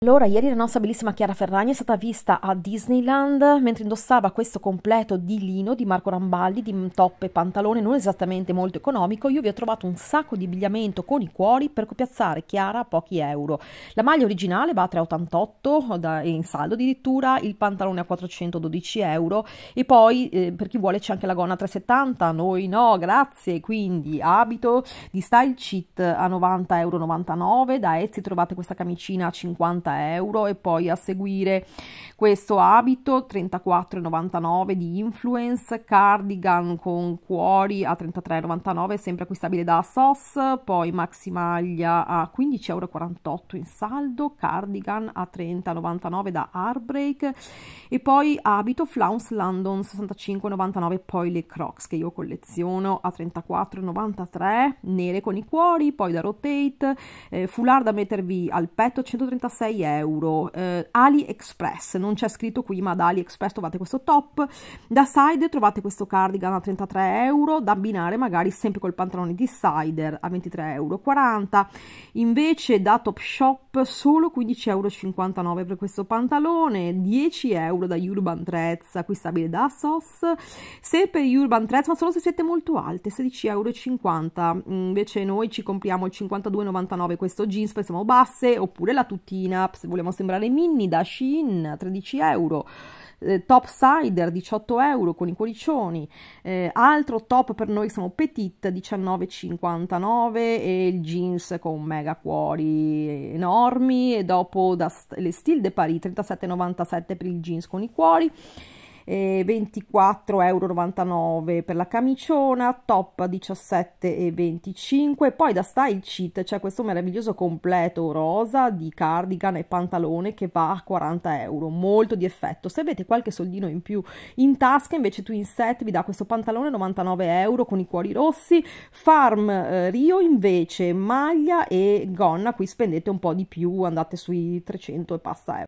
Allora, ieri la nostra bellissima Chiara Ferragni è stata vista a Disneyland mentre indossava questo completo di lino di Marco Ramballi di top e pantalone, non esattamente molto economico. Io vi ho trovato un sacco di abbigliamento con i cuori per copiazzare Chiara a pochi euro. La maglia originale va a 3,88 in saldo addirittura, il pantalone a 412 euro e poi eh, per chi vuole c'è anche la gonna a 3,70, noi no, grazie. Quindi abito di Style Cheat a 90,99 euro, da Etsy trovate questa camicina a 50 40 euro e poi a seguire questo abito 34,99 di influence cardigan con cuori a 33,99 sempre acquistabile da SOS poi maxi maglia a 15,48 euro in saldo cardigan a 30,99 da Heartbreak e poi abito Flounce London 65,99 poi le Crocs che io colleziono a 34,93 nere con i cuori poi da Rotate eh, foulard da mettervi al petto 136 euro. Eh, AliExpress, non c'è scritto qui, ma da AliExpress trovate questo top. Da Side trovate questo cardigan a 33 euro, da abbinare magari sempre col pantalone di Sider a 23,40 euro. Invece da Topshop solo 15,59 euro per questo pantalone 10 euro da Urban Threads acquistabile da SOS per Urban Threads ma solo se siete molto alte 16,50€ invece noi ci compriamo il 52,99 questo jeans poi siamo basse oppure la tutina se vogliamo sembrare mini da Shein 13 euro eh, top cider 18 euro con i cuoricioni, eh, altro top per noi che siamo petit 19,59 e il jeans con mega cuori enormi e dopo da, le steel de Paris 37,97 per il jeans con i cuori eh, 24,99 euro per la camiciona, top 17,25, poi da Style Cheat c'è questo meraviglioso completo rosa di cardigan e pantalone che va a 40 euro, molto di effetto, se avete qualche soldino in più in tasca invece Twin set vi dà questo pantalone 99 euro con i cuori rossi, Farm eh, Rio invece maglia e gonna, qui spendete un po' di più, andate sui 300 e passa euro.